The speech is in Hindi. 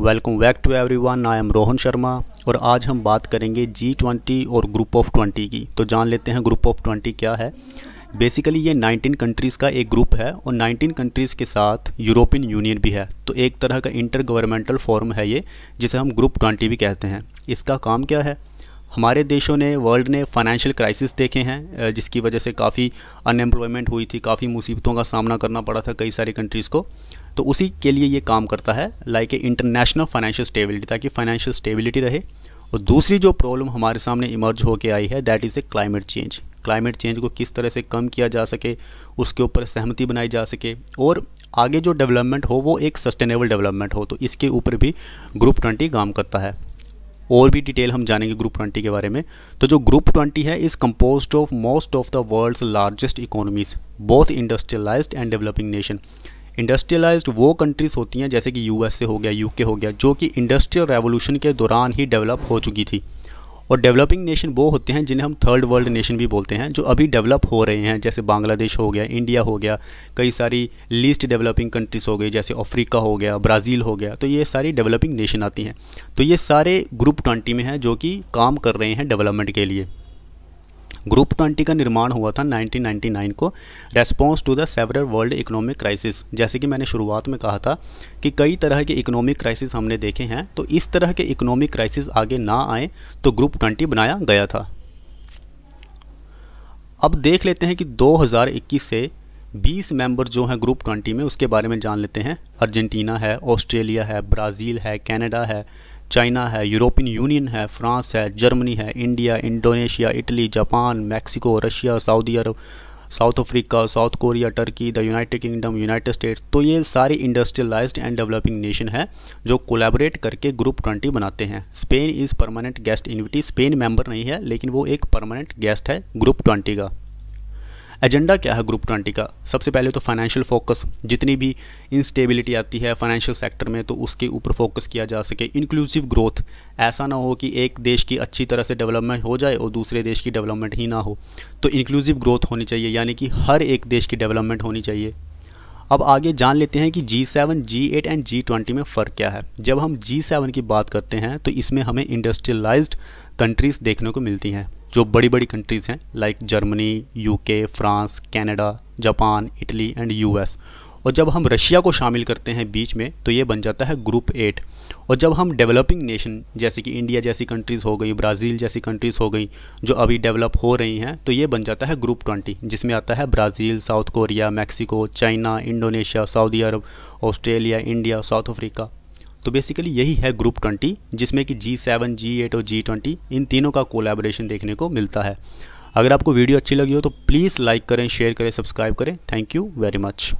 welcome back to everyone I am Rohan Sharma और आज हम बात करेंगे जी ट्वेंटी और ग्रुप ऑफ ट्वेंटी की तो जान लेते हैं ग्रुप ऑफ ट्वेंटी क्या है बेसिकली ये 19 कंट्रीज़ का एक ग्रुप है और 19 कंट्रीज़ के साथ यूरोपियन यूनियन भी है तो एक तरह का इंटर गवर्नमेंटल फॉर्म है ये जिसे हम ग्रुप ट्वेंटी भी कहते हैं इसका काम क्या है हमारे देशों ने वर्ल्ड ने फाइनेंशियल क्राइसिस देखे हैं जिसकी वजह से काफ़ी अनएम्प्लॉयमेंट हुई थी काफ़ी मुसीबतों का सामना करना पड़ा था कई सारी कंट्रीज़ को तो उसी के लिए ये काम करता है like a international financial stability ताकि फाइनेंशियल स्टेबिलिटी रहे और दूसरी जो प्रॉब्लम हमारे सामने इमर्ज होकर आई है that is a climate change climate change को किस तरह से कम किया जा सके उसके ऊपर सहमति बनाई जा सके और आगे जो डेवलपमेंट हो वो एक सस्टेनेबल डेवलपमेंट हो तो इसके ऊपर भी ग्रुप ट्वेंटी काम करता है और भी डिटेल हम जानेंगे ग्रुप ट्वेंटी के बारे में तो जो ग्रुप ट्वेंटी है is compose of most of the world's largest economies both industrialized and developing nation industrialized वो कंट्रीज़ होती हैं जैसे कि यूएसए हो गया यूके हो गया जो कि इंडस्ट्रियल रेवोल्यूशन के दौरान ही डेवलप हो चुकी थी और डेवलपिंग नेशन वो होते हैं जिन्हें हम थर्ड वर्ल्ड नेशन भी बोलते हैं जो अभी डेवलप हो रहे हैं जैसे बांग्लादेश हो गया इंडिया हो गया कई सारी लीस्ट डेवलपिंग कंट्रीज़ हो गई जैसे अफ्रीका हो गया ब्राज़ील हो गया तो ये सारी डेवलपिंग नेशन आती हैं तो ये सारे ग्रुप ट्वेंटी में हैं जो कि काम कर रहे हैं डेवलपमेंट के लिए ग्रुप ट्वेंटी का निर्माण हुआ था 1999 को response to the several world economic crisis जैसे कि मैंने शुरुआत में कहा था कि कई तरह के इकोनॉमिक क्राइसिस हमने देखे हैं तो इस तरह के इकोनॉमिक क्राइसिस आगे ना आए तो ग्रुप ट्वेंटी बनाया गया था अब देख लेते हैं कि 2021 से 20 मेंबर जो हैं ग्रुप ट्वेंटी में उसके बारे में जान लेते हैं अर्जेंटीना है ऑस्ट्रेलिया है ब्राज़ील है कनाडा है चाइना है यूरोपियन यूनियन है फ्रांस है जर्मनी है India Indonesia Italy Japan Mexico Russia Saudi Arabia South Africa South Korea Turkey the United Kingdom United States तो ये सारी इंडस्ट्रियलाइज्ड एंड डेवलपिंग नेशन है जो कोलैबोरेट करके ग्रुप ट्वेंटी बनाते हैं Spain is permanent guest invitee Spain member नहीं है लेकिन वो एक परमानेंट गेस्ट है ग्रुप ट्वेंटी का एजेंडा क्या है ग्रुप ट्वेंटी का सबसे पहले तो फाइनेंशियल फोकस जितनी भी इंस्टेबिलिटी आती है फाइनेंशियल सेक्टर में तो उसके ऊपर फोकस किया जा सके इंक्लूसिव ग्रोथ ऐसा ना हो कि एक देश की अच्छी तरह से डेवलपमेंट हो जाए और दूसरे देश की डेवलपमेंट ही ना हो तो इंक्लूसिव ग्रोथ होनी चाहिए यानी कि हर एक देश की डेवलपमेंट होनी चाहिए अब आगे जान लेते हैं कि G seven G eight and G twenty में फ़र्क क्या है जब हम जी सेवन की बात करते हैं तो इसमें हमें इंडस्ट्रियलाइज्ड कंट्रीज़ देखने को मिलती हैं जो बड़ी बड़ी कंट्रीज़ हैं like Germany UK France Canada Japan Italy and US और जब हम रशिया को शामिल करते हैं बीच में तो ये बन जाता है ग्रुप एट और जब हम डेवलपिंग नेशन जैसे कि इंडिया जैसी कंट्रीज़ हो गई ब्राज़ील जैसी कंट्रीज़ हो गई जो अभी डेवलप हो रही हैं तो ये बन जाता है ग्रुप ट्वेंटी जिसमें आता है Brazil South Korea Mexico China Indonesia Saudi Arabia Australia India South Africa तो बेसिकली यही है ग्रुप ट्वेंटी जिसमें कि जी सेवन जी एट और जी ट्वेंटी इन तीनों का कोलैबोरेशन देखने को मिलता है अगर आपको वीडियो अच्छी लगी हो तो प्लीज़ लाइक करें शेयर करें सब्सक्राइब करें थैंक यू वेरी मच